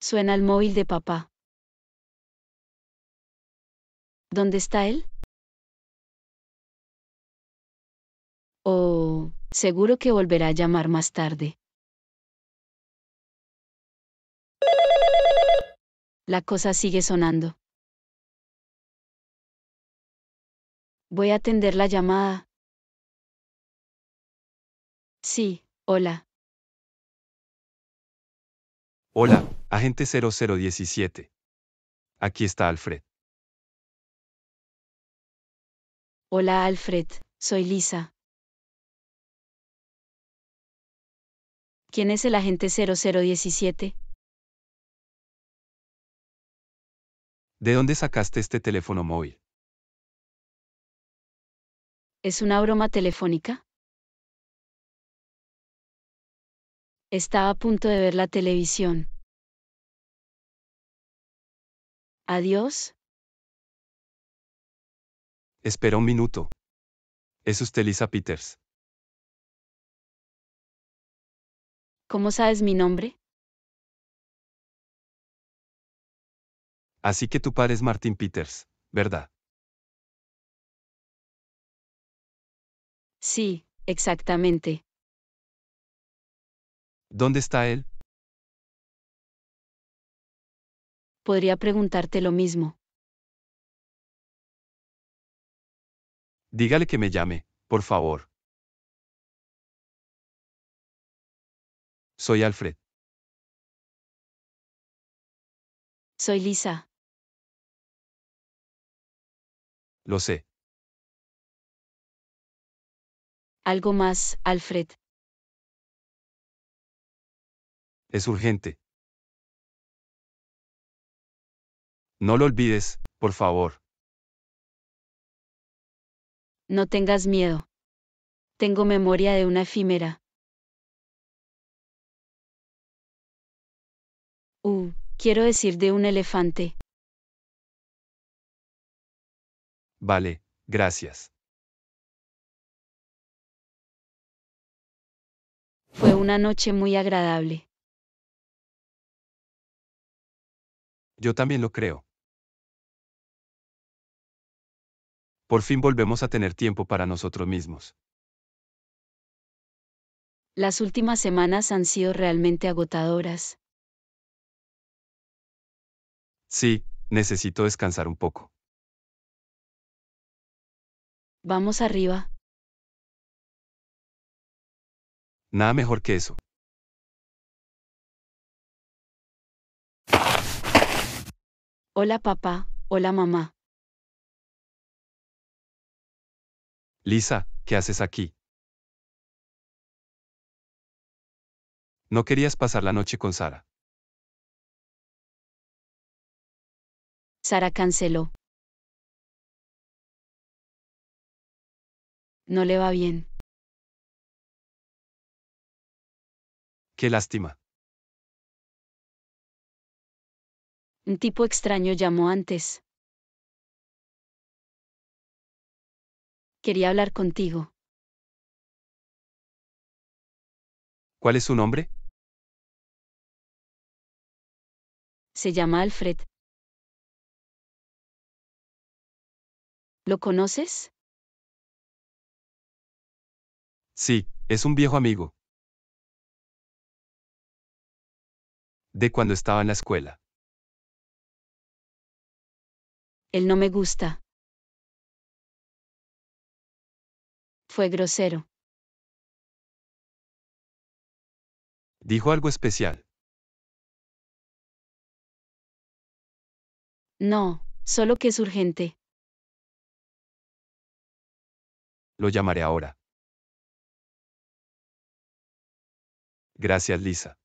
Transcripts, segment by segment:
Suena el móvil de papá. ¿Dónde está él? Oh, seguro que volverá a llamar más tarde. La cosa sigue sonando. Voy a atender la llamada. Sí, hola. Hola, Agente 0017. Aquí está Alfred. Hola Alfred, soy Lisa. ¿Quién es el agente 0017? ¿De dónde sacaste este teléfono móvil? ¿Es una broma telefónica? Estaba a punto de ver la televisión. Adiós. Espera un minuto. Es usted Lisa Peters. ¿Cómo sabes mi nombre? Así que tu padre es Martin Peters, ¿verdad? Sí, exactamente. ¿Dónde está él? podría preguntarte lo mismo. Dígale que me llame, por favor. Soy Alfred. Soy Lisa. Lo sé. ¿Algo más, Alfred? Es urgente. No lo olvides, por favor. No tengas miedo. Tengo memoria de una efímera. Uh, quiero decir de un elefante. Vale, gracias. Fue una noche muy agradable. Yo también lo creo. por fin volvemos a tener tiempo para nosotros mismos. Las últimas semanas han sido realmente agotadoras. Sí, necesito descansar un poco. Vamos arriba. Nada mejor que eso. Hola papá, hola mamá. Lisa, ¿qué haces aquí? No querías pasar la noche con Sara. Sara canceló. No le va bien. Qué lástima. Un tipo extraño llamó antes. quería hablar contigo. ¿Cuál es su nombre? Se llama Alfred. ¿Lo conoces? Sí, es un viejo amigo. De cuando estaba en la escuela. Él no me gusta. Fue grosero. Dijo algo especial. No, solo que es urgente. Lo llamaré ahora. Gracias, Lisa.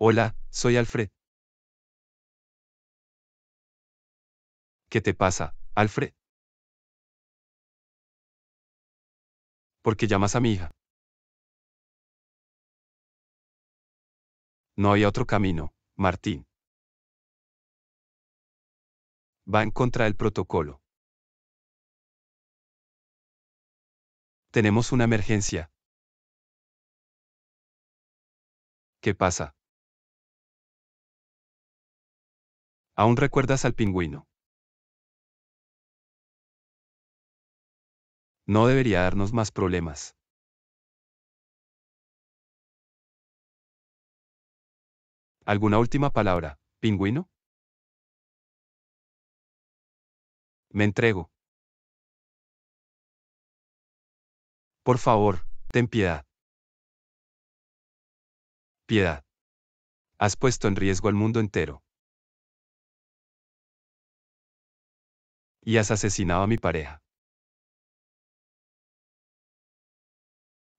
Hola, soy Alfred. ¿Qué te pasa? Alfred. qué llamas a mi hija? No hay otro camino, Martín. Va en contra del protocolo. Tenemos una emergencia. ¿Qué pasa? ¿Aún recuerdas al pingüino? no debería darnos más problemas. ¿Alguna última palabra, pingüino? Me entrego. Por favor, ten piedad. Piedad. Has puesto en riesgo al mundo entero. Y has asesinado a mi pareja.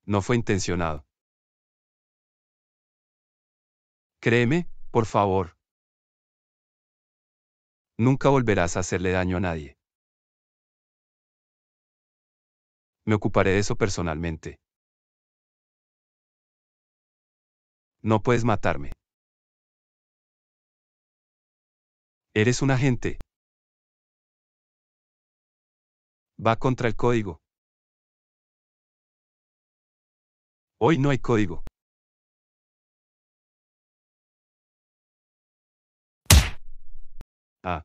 No fue intencionado. Créeme, por favor. Nunca volverás a hacerle daño a nadie. Me ocuparé de eso personalmente. No puedes matarme. Eres un agente. Va contra el código. Hoy no hay código. Ah.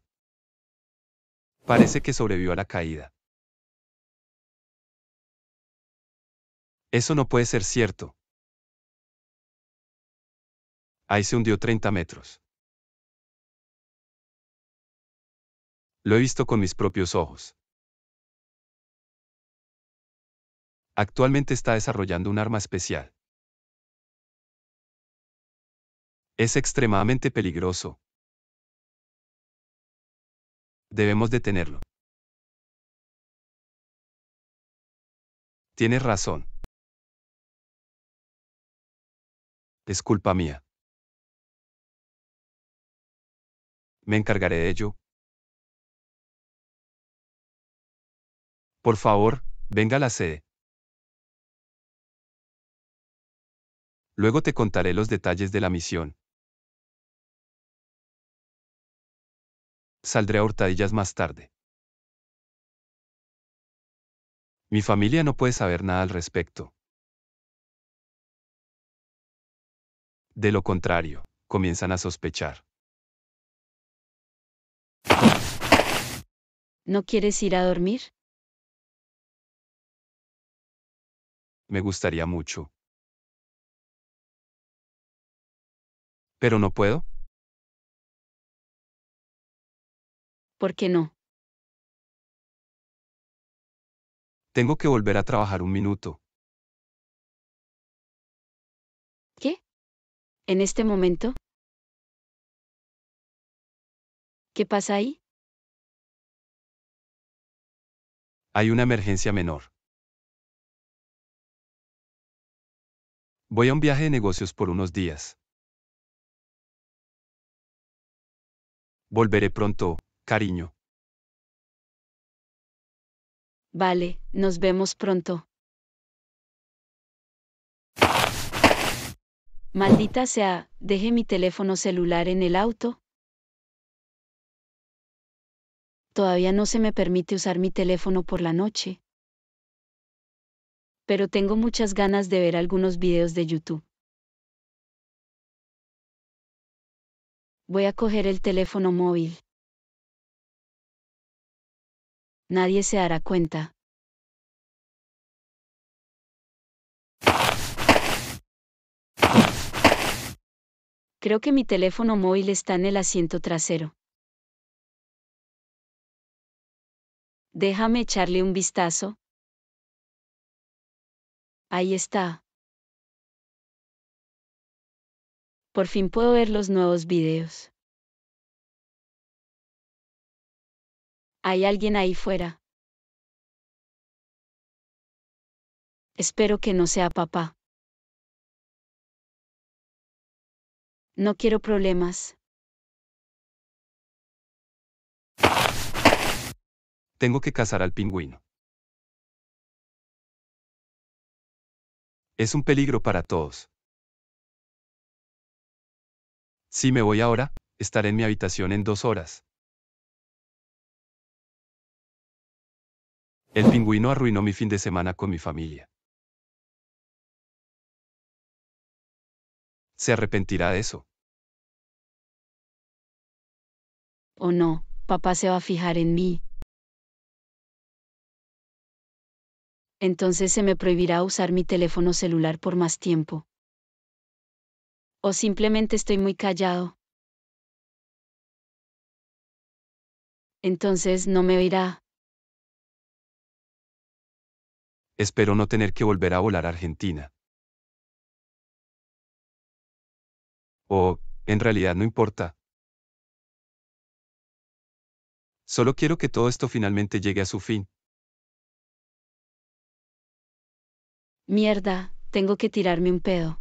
Parece que sobrevivió a la caída. Eso no puede ser cierto. Ahí se hundió 30 metros. Lo he visto con mis propios ojos. actualmente está desarrollando un arma especial. Es extremadamente peligroso. Debemos detenerlo. Tienes razón. Es culpa mía. Me encargaré de ello. Por favor, venga a la sede. Luego te contaré los detalles de la misión. Saldré a Hurtadillas más tarde. Mi familia no puede saber nada al respecto. De lo contrario, comienzan a sospechar. ¿No quieres ir a dormir? Me gustaría mucho, pero no puedo. ¿Por qué no? Tengo que volver a trabajar un minuto. ¿Qué? ¿En este momento? ¿Qué pasa ahí? Hay una emergencia menor. Voy a un viaje de negocios por unos días. Volveré pronto, cariño. Vale, nos vemos pronto. Maldita sea, deje mi teléfono celular en el auto. Todavía no se me permite usar mi teléfono por la noche. Pero tengo muchas ganas de ver algunos videos de YouTube. Voy a coger el teléfono móvil. Nadie se dará cuenta. Creo que mi teléfono móvil está en el asiento trasero. Déjame echarle un vistazo. Ahí está. por fin puedo ver los nuevos videos. Hay alguien ahí fuera. Espero que no sea papá. No quiero problemas. Tengo que cazar al pingüino. Es un peligro para todos. Si me voy ahora, estaré en mi habitación en dos horas. El pingüino arruinó mi fin de semana con mi familia. ¿Se arrepentirá de eso? ¿O oh no? Papá se va a fijar en mí. Entonces se me prohibirá usar mi teléfono celular por más tiempo o simplemente estoy muy callado. Entonces no me oirá. Espero no tener que volver a volar a Argentina. O, en realidad no importa. Solo quiero que todo esto finalmente llegue a su fin. Mierda, tengo que tirarme un pedo.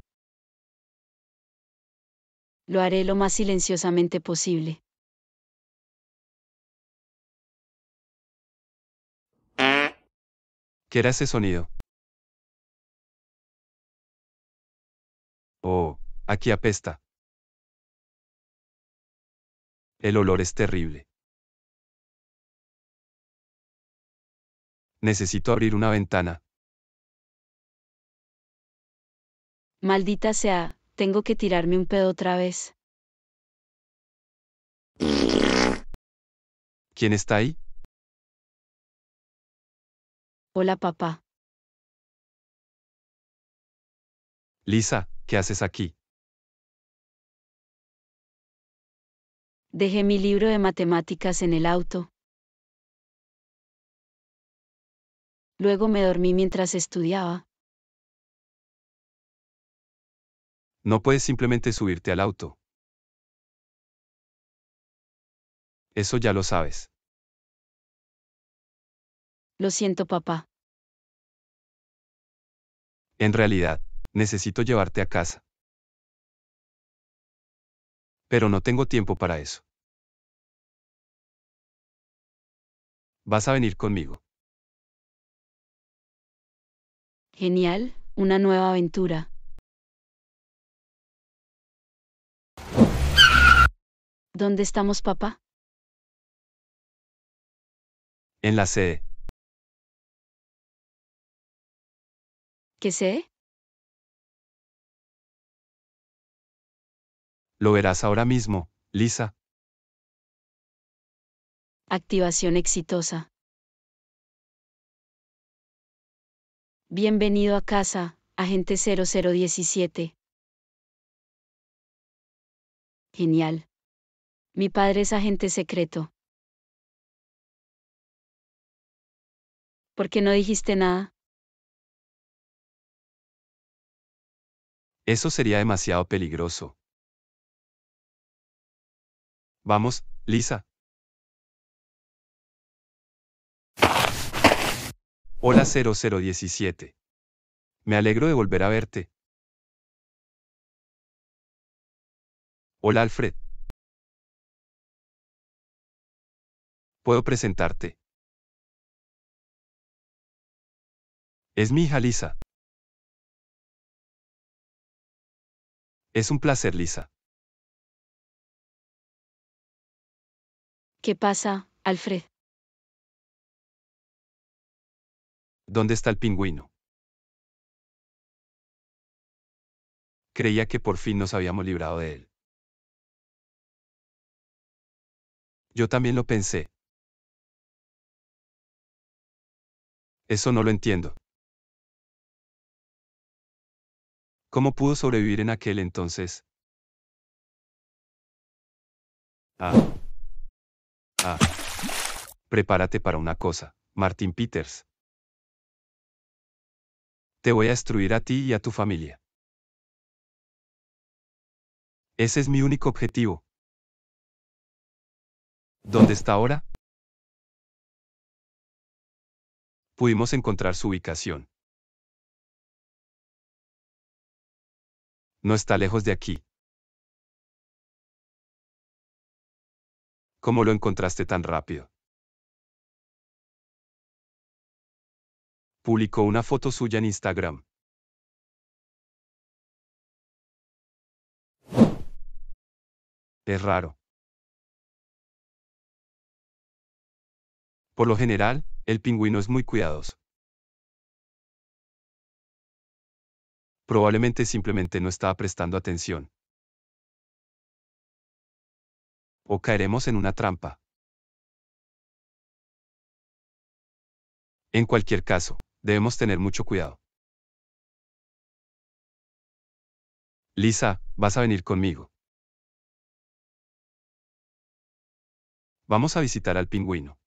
Lo haré lo más silenciosamente posible. ¿Qué era ese sonido? Oh, aquí apesta. El olor es terrible. Necesito abrir una ventana. Maldita sea, tengo que tirarme un pedo otra vez. ¿Quién está ahí? Hola papá. Lisa, ¿qué haces aquí? Dejé mi libro de matemáticas en el auto. Luego me dormí mientras estudiaba. No puedes simplemente subirte al auto. Eso ya lo sabes. Lo siento, papá. En realidad, necesito llevarte a casa. Pero no tengo tiempo para eso. Vas a venir conmigo. Genial, una nueva aventura. ¿Dónde estamos, papá? En la sede. ¿Qué sé? Lo verás ahora mismo, Lisa. Activación exitosa. Bienvenido a casa, agente 0017. Genial. Mi padre es agente secreto. ¿Por qué no dijiste nada? Eso sería demasiado peligroso. Vamos, Lisa. Hola 0017. Me alegro de volver a verte. Hola Alfred. Puedo presentarte. Es mi hija Lisa. Es un placer, Lisa. ¿Qué pasa, Alfred? ¿Dónde está el pingüino? Creía que por fin nos habíamos librado de él. Yo también lo pensé. Eso no lo entiendo. ¿Cómo pudo sobrevivir en aquel entonces? Ah. Ah. Prepárate para una cosa, Martin Peters. Te voy a destruir a ti y a tu familia. Ese es mi único objetivo. ¿Dónde está ahora? pudimos encontrar su ubicación. No está lejos de aquí. ¿Cómo lo encontraste tan rápido? Publicó una foto suya en Instagram. Es raro. Por lo general, el pingüino es muy cuidadoso. Probablemente simplemente no estaba prestando atención. O caeremos en una trampa. En cualquier caso, debemos tener mucho cuidado. Lisa, vas a venir conmigo. Vamos a visitar al pingüino.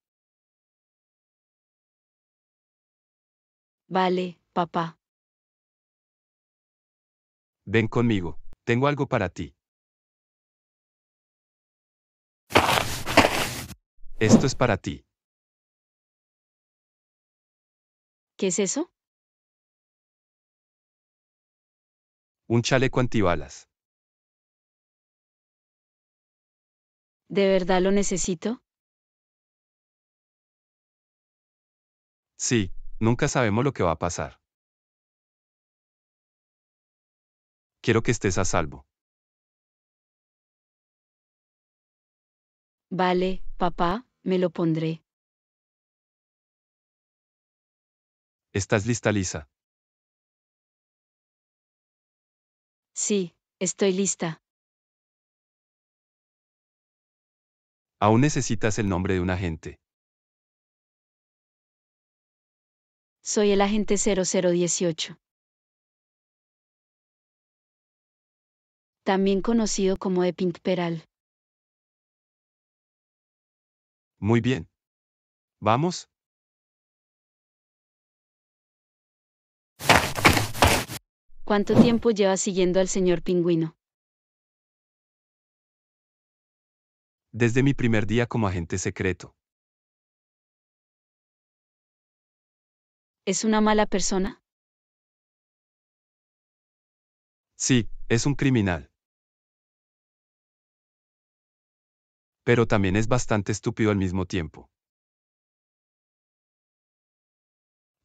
Vale, papá. Ven conmigo, tengo algo para ti. Esto es para ti. ¿Qué es eso? Un chaleco antibalas. ¿De verdad lo necesito? Sí, Nunca sabemos lo que va a pasar. Quiero que estés a salvo. Vale, papá, me lo pondré. ¿Estás lista, Lisa? Sí, estoy lista. Aún necesitas el nombre de un agente. Soy el agente 0018. También conocido como Pink Peral. Muy bien. ¿Vamos? ¿Cuánto tiempo lleva siguiendo al señor pingüino? Desde mi primer día como agente secreto. ¿Es una mala persona? Sí, es un criminal. Pero también es bastante estúpido al mismo tiempo.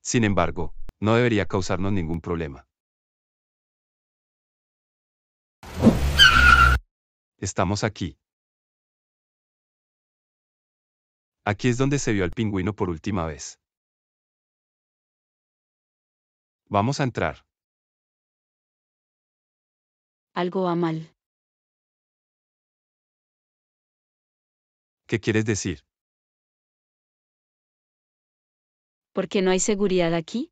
Sin embargo, no debería causarnos ningún problema. Estamos aquí. Aquí es donde se vio al pingüino por última vez. Vamos a entrar. Algo va mal. ¿Qué quieres decir? ¿Por qué no hay seguridad aquí?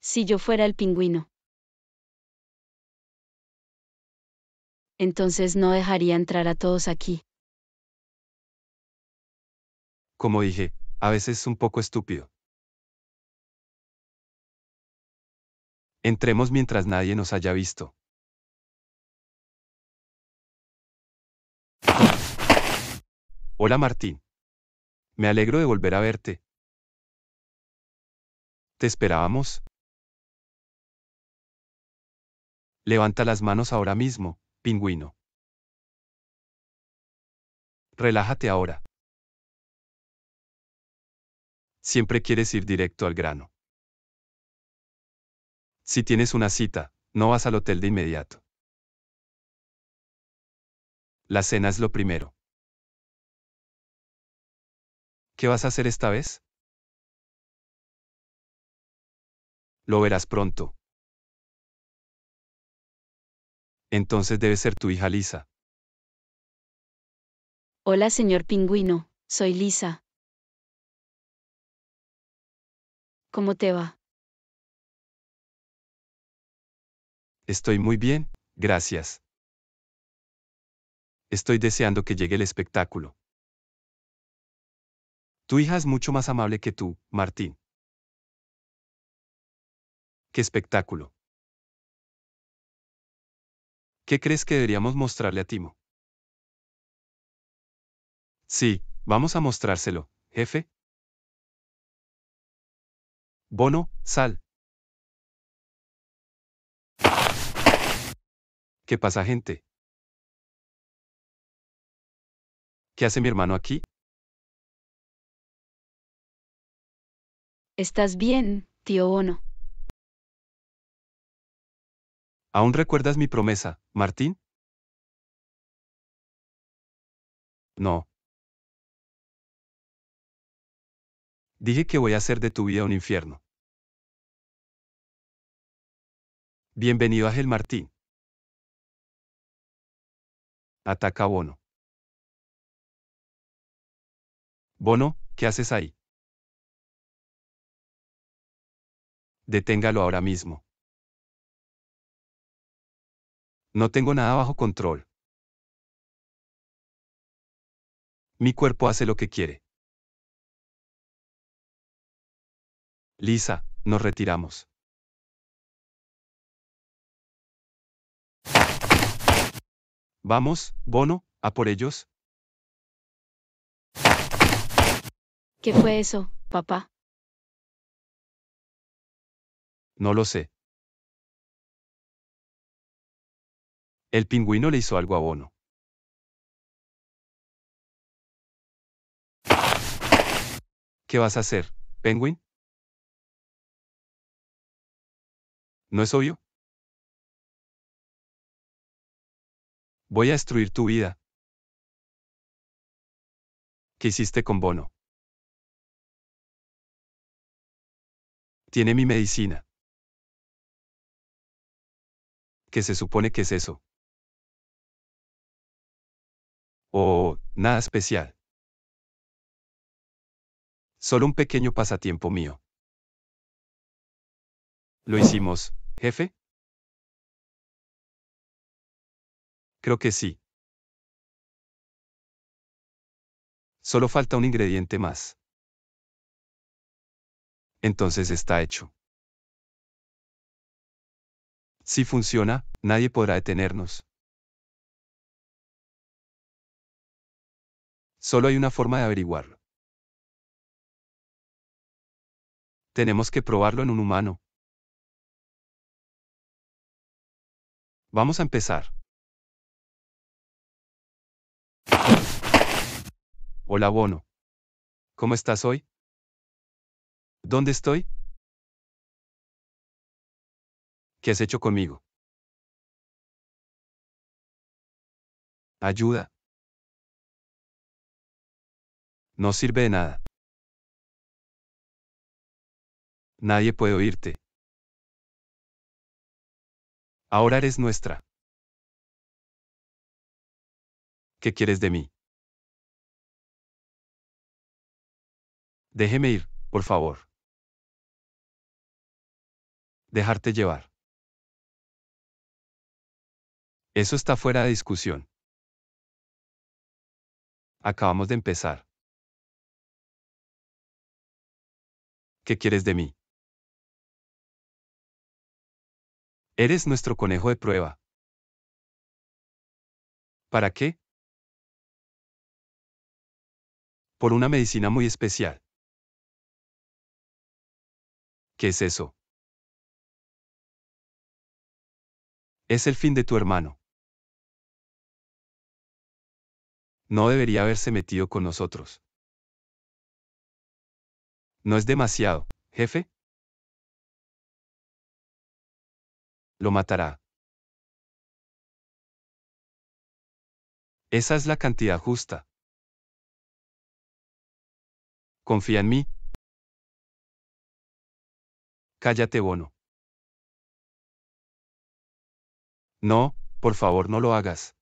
Si yo fuera el pingüino. Entonces no dejaría entrar a todos aquí. Como dije, a veces un poco estúpido. Entremos mientras nadie nos haya visto. Hola Martín. Me alegro de volver a verte. ¿Te esperábamos? Levanta las manos ahora mismo, pingüino. Relájate ahora siempre quieres ir directo al grano. Si tienes una cita, no vas al hotel de inmediato. La cena es lo primero. ¿Qué vas a hacer esta vez? Lo verás pronto. Entonces debe ser tu hija Lisa. Hola, señor pingüino, soy Lisa. ¿Cómo te va? Estoy muy bien, gracias. Estoy deseando que llegue el espectáculo. Tu hija es mucho más amable que tú, Martín. ¡Qué espectáculo! ¿Qué crees que deberíamos mostrarle a Timo? Sí, vamos a mostrárselo, jefe. Bono, sal. ¿Qué pasa, gente? ¿Qué hace mi hermano aquí? ¿Estás bien, tío Bono? ¿Aún recuerdas mi promesa, Martín? No, Dije que voy a hacer de tu vida un infierno. Bienvenido a Gel Martín. Ataca Bono. Bono, ¿qué haces ahí? Deténgalo ahora mismo. No tengo nada bajo control. Mi cuerpo hace lo que quiere. Lisa, nos retiramos. Vamos, Bono, a por ellos. ¿Qué fue eso, papá? No lo sé. El pingüino le hizo algo a Bono. ¿Qué vas a hacer, Penguin? ¿No es obvio? Voy a destruir tu vida. ¿Qué hiciste con Bono? Tiene mi medicina. ¿Qué se supone que es eso? O oh, nada especial. Solo un pequeño pasatiempo mío. Lo hicimos, jefe? Creo que sí. Solo falta un ingrediente más. Entonces está hecho. Si funciona, nadie podrá detenernos. Solo hay una forma de averiguarlo. Tenemos que probarlo en un humano. Vamos a empezar. Hola Bono. ¿Cómo estás hoy? ¿Dónde estoy? ¿Qué has hecho conmigo? Ayuda. No sirve de nada. Nadie puede oírte ahora eres nuestra. ¿Qué quieres de mí? Déjeme ir, por favor. Dejarte llevar. Eso está fuera de discusión. Acabamos de empezar. ¿Qué quieres de mí? Eres nuestro conejo de prueba. ¿Para qué? Por una medicina muy especial. ¿Qué es eso? Es el fin de tu hermano. No debería haberse metido con nosotros. ¿No es demasiado, jefe? lo matará. Esa es la cantidad justa. Confía en mí. Cállate, Bono. No, por favor, no lo hagas.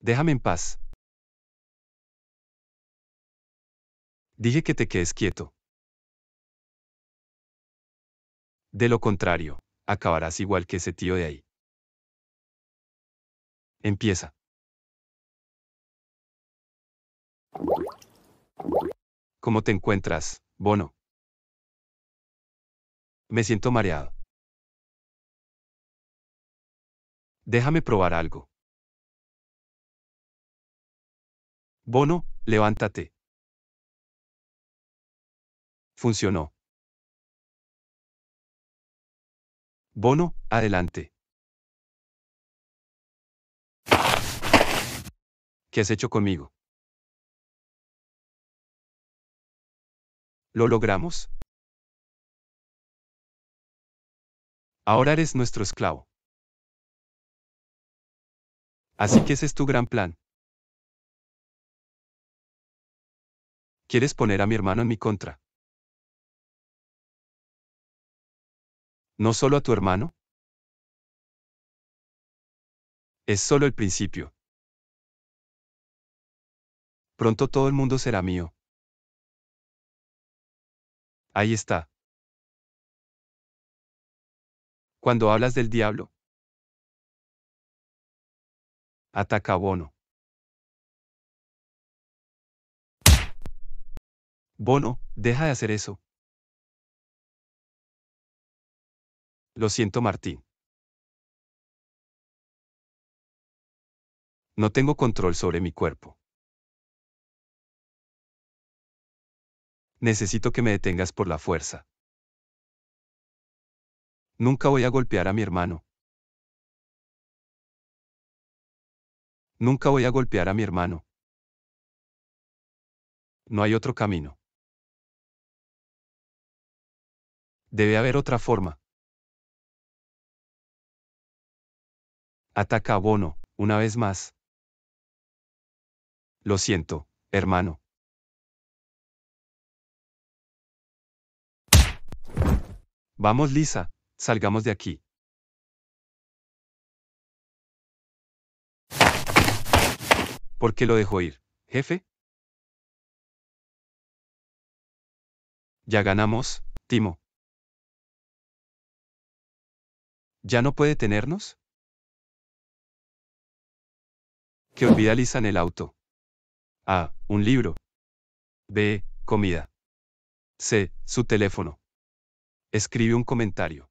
Déjame en paz. Dije que te quedes quieto. De lo contrario, acabarás igual que ese tío de ahí. Empieza. ¿Cómo te encuentras, Bono? Me siento mareado. Déjame probar algo. Bono, levántate. Funcionó. Bono, adelante. ¿Qué has hecho conmigo? ¿Lo logramos? Ahora eres nuestro esclavo. Así que ese es tu gran plan. ¿Quieres poner a mi hermano en mi contra? ¿No solo a tu hermano? Es solo el principio. Pronto todo el mundo será mío. Ahí está. Cuando hablas del diablo. Ataca a Bono. Bono, deja de hacer eso. Lo siento Martín. No tengo control sobre mi cuerpo. Necesito que me detengas por la fuerza. Nunca voy a golpear a mi hermano. Nunca voy a golpear a mi hermano. No hay otro camino. Debe haber otra forma. Ataca a Bono, una vez más. Lo siento, hermano. Vamos, Lisa, salgamos de aquí. ¿Por qué lo dejó ir, jefe? Ya ganamos, Timo. ¿Ya no puede tenernos? que el auto. A. Un libro. B. Comida. C. Su teléfono. Escribe un comentario.